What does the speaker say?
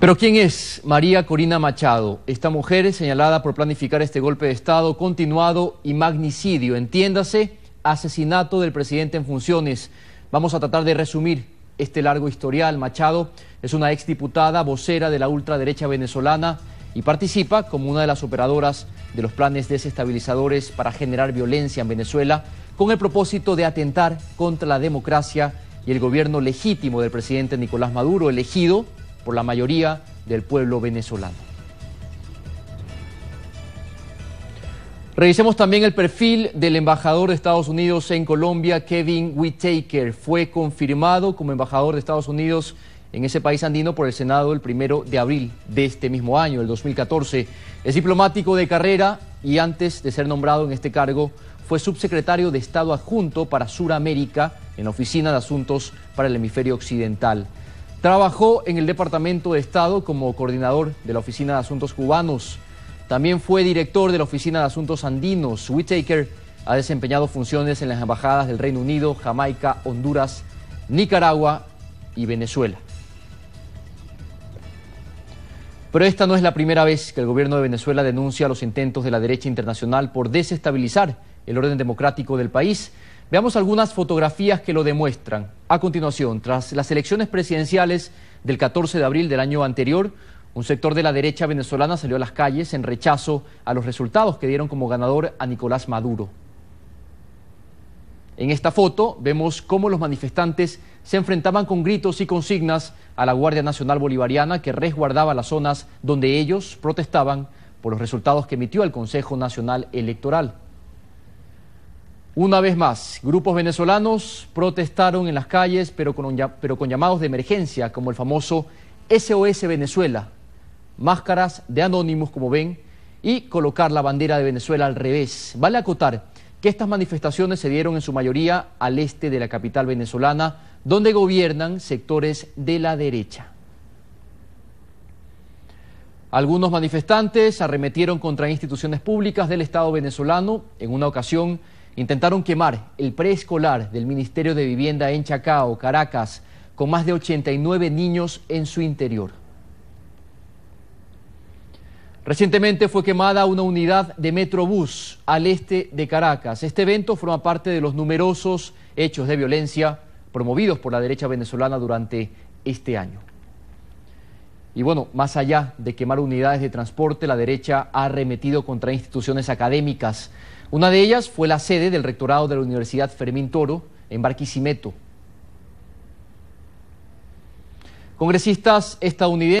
Pero ¿quién es María Corina Machado? Esta mujer es señalada por planificar este golpe de Estado continuado y magnicidio, entiéndase, asesinato del presidente en funciones. Vamos a tratar de resumir este largo historial. Machado es una exdiputada vocera de la ultraderecha venezolana y participa como una de las operadoras de los planes desestabilizadores para generar violencia en Venezuela con el propósito de atentar contra la democracia y el gobierno legítimo del presidente Nicolás Maduro, elegido por la mayoría del pueblo venezolano. Revisemos también el perfil del embajador de Estados Unidos en Colombia, Kevin Whitaker. Fue confirmado como embajador de Estados Unidos en ese país andino por el Senado el primero de abril de este mismo año, el 2014. Es diplomático de carrera y antes de ser nombrado en este cargo fue subsecretario de Estado adjunto para Suramérica en la Oficina de Asuntos para el Hemisferio Occidental. Trabajó en el Departamento de Estado como coordinador de la Oficina de Asuntos Cubanos. También fue director de la Oficina de Asuntos Andinos. Whitaker ha desempeñado funciones en las embajadas del Reino Unido, Jamaica, Honduras, Nicaragua y Venezuela. Pero esta no es la primera vez que el gobierno de Venezuela denuncia los intentos de la derecha internacional por desestabilizar el orden democrático del país. Veamos algunas fotografías que lo demuestran. A continuación, tras las elecciones presidenciales del 14 de abril del año anterior, un sector de la derecha venezolana salió a las calles en rechazo a los resultados que dieron como ganador a Nicolás Maduro. En esta foto vemos cómo los manifestantes se enfrentaban con gritos y consignas a la Guardia Nacional Bolivariana que resguardaba las zonas donde ellos protestaban por los resultados que emitió el Consejo Nacional Electoral. Una vez más, grupos venezolanos protestaron en las calles, pero con, llamados de emergencia, como el famoso SOS Venezuela, máscaras de anónimos, como ven, y colocar la bandera de Venezuela al revés. Vale acotar que estas manifestaciones se dieron en su mayoría al este de la capital venezolana, donde gobiernan sectores de la derecha. Algunos manifestantes arremetieron contra instituciones públicas del Estado venezolano. En una ocasión, Intentaron quemar el preescolar del Ministerio de Vivienda en Chacao, Caracas, con más de 89 niños en su interior. Recientemente fue quemada una unidad de Metrobús al este de Caracas. Este evento forma parte de los numerosos hechos de violencia promovidos por la derecha venezolana durante este año. Y bueno, más allá de quemar unidades de transporte, la derecha ha arremetido contra instituciones académicas. Una de ellas fue la sede del rectorado de la Universidad Fermín Toro en Barquisimeto. Congresistas estadounidenses